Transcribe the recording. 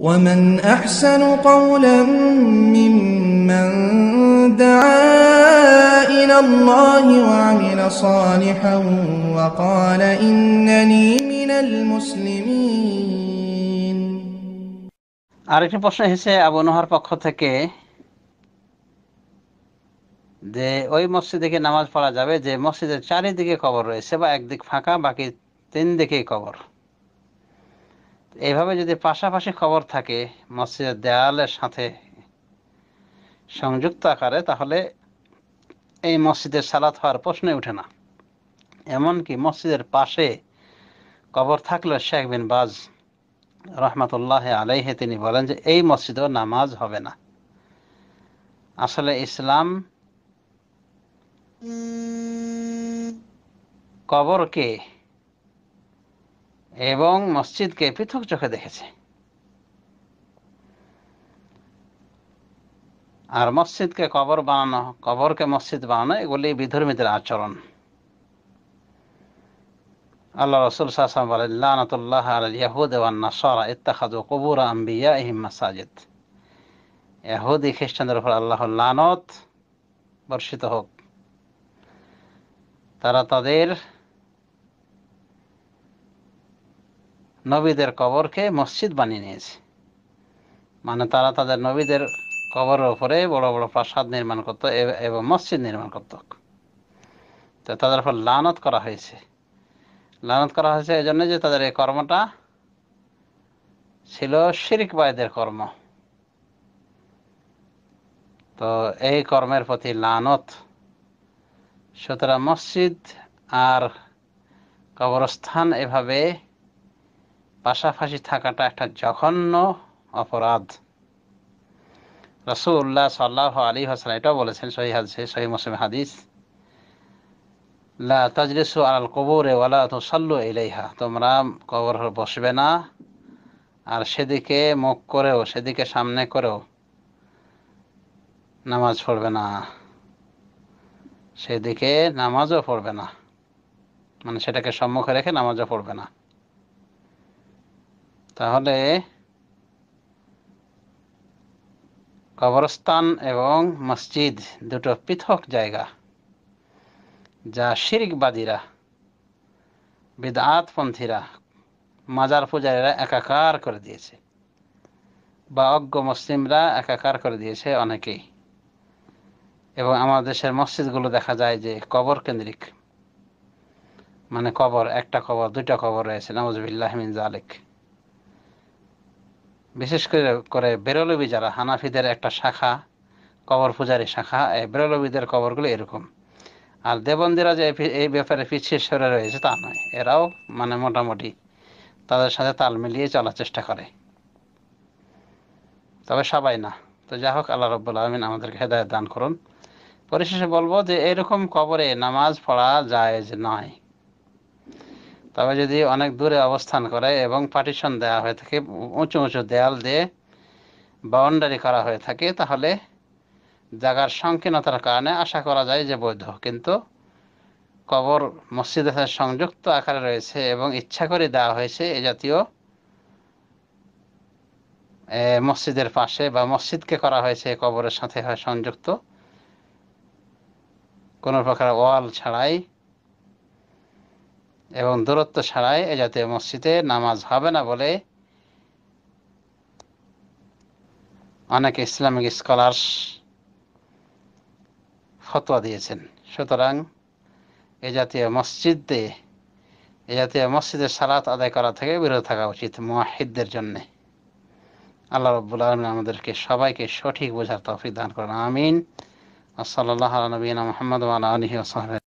আরেকটি প্রশ্ন এসেছে আবু পক্ষ থেকে যে ওই মসজিদে নামাজ পড়া যাবে যে মসজিদের চারিদিকে কবর রয়েছে বা একদিক ফাঁকা বাকি তিন দিকেই কবর এইভাবে যদি পাশাপাশি খবর থাকে মসজিদের দেয়ালের সাথে সংযুক্ত আকারে তাহলে এই মসজিদের সালাত হওয়ার প্রশ্নই ওঠে না এমনকি মসজিদের পাশে কবর থাকলেও শেখ বিন বাজ রহমতুল্লাহ আলাইহে তিনি বলেন যে এই মসজিদেও নামাজ হবে না আসলে ইসলাম কবরকে এবং মসজিদকে পৃথক চোখে দেখেছে আর মসজিদকে কবর বানানো কবরকে মসজিদ বানানো এগুলি বিধর্মীদের আচরণ আল্লাহ রসুল সাসাম বলেন লানাতুল্লাহ আল ইয়াহুদ ওয়ান নাসারা ইত্তাখাযু কুবুর আম্বিয়াইহিম মাসাজিদ ইহুদি খ্রিস্টানদের উপর আল্লাহর লানত বর্ষিত হোক তারা তাদের নবীদের কবরকে মসজিদ বানিয়ে নিয়েছে মানে তারা তাদের নবীদের কবরের উপরে বড় বড় প্রাসাদ নির্মাণ করত এবং মসজিদ নির্মাণ করত তো তাদের উপর লানত করা হয়েছে লানত করা হয়েছে এই জন্য যে তাদের এই কর্মটা ছিল বায়দের কর্ম তো এই কর্মের প্রতি লানত সুতরাং মসজিদ আর কবরস্থান এভাবে পাশাপাশি থাকাটা একটা জঘন্য অপরাধ রসুল্লাহ সাল্লাহ আলী হাসান এটাও বলেছেন সহি হাদিসে সহি মুসলিম হাদিস লা তাজরিসু আল কবরে ওয়ালা তুসাল্লু ইলাইহা তোমরা কবর বসবে না আর সেদিকে মুখ করেও সেদিকে সামনে করেও নামাজ পড়বে না সেদিকে নামাজও পড়বে না মানে সেটাকে সম্মুখে রেখে নামাজও পড়বে না তাহলে কবরস্থান এবং মসজিদ দুটো পৃথক জায়গা যা শিরিকবাদীরা বিদাতপন্থীরা মাজার পূজারীরা একাকার করে দিয়েছে বা অজ্ঞ মুসলিমরা একাকার করে দিয়েছে অনেকেই এবং আমাদের দেশের মসজিদগুলো দেখা যায় যে কবর কেন্দ্রিক মানে কবর একটা কবর দুইটা কবর রয়েছে নওয়াজ মিন জালেক বিশেষ করে করে বেরলবি যারা হানাফিদের একটা শাখা কবর পূজারী শাখা এই বেরলবিদের কবরগুলো এরকম আর দেবন্দিরা যে এই ব্যাপারে পিছিয়ে সরে রয়েছে তা নয় এরাও মানে মোটামুটি তাদের সাথে তাল মিলিয়ে চলার চেষ্টা করে তবে সবাই না তো যাই হোক আল্লাহ রব্বুল আলমিন আমাদেরকে হেদায়ত দান করুন পরিশেষে বলবো যে এরকম কবরে নামাজ পড়া যায় যে নয় তবে যদি অনেক দূরে অবস্থান করে এবং পার্টিশন দেওয়া হয়ে থাকে উঁচু উঁচু দেয়াল দিয়ে বাউন্ডারি করা হয়ে থাকে তাহলে জায়গার সংকীর্ণতার কারণে আশা করা যায় যে বৈধ কিন্তু কবর মসজিদের সাথে সংযুক্ত আকারে রয়েছে এবং ইচ্ছা করে দেওয়া হয়েছে এ জাতীয় মসজিদের পাশে বা মসজিদকে করা হয়েছে কবরের সাথে সংযুক্ত কোনো প্রকার ওয়াল ছাড়াই এবং দূরত্ব ছাড়াই এ জাতীয় মসজিদে নামাজ হবে না বলে অনেক ইসলামিক স্কলার ফতোয়া দিয়েছেন সুতরাং এ জাতীয় মসজিদে এ জাতীয় মসজিদের সালাত আদায় করা থেকে বিরত থাকা উচিত মুহিদদের জন্যে আল্লাহ রব্বুল আলমিন আমাদেরকে সবাইকে সঠিক বোঝার তৌফিক দান করেন আমিন আসসাল্লাহ নবীনা মোহাম্মদ আলহি ওসহর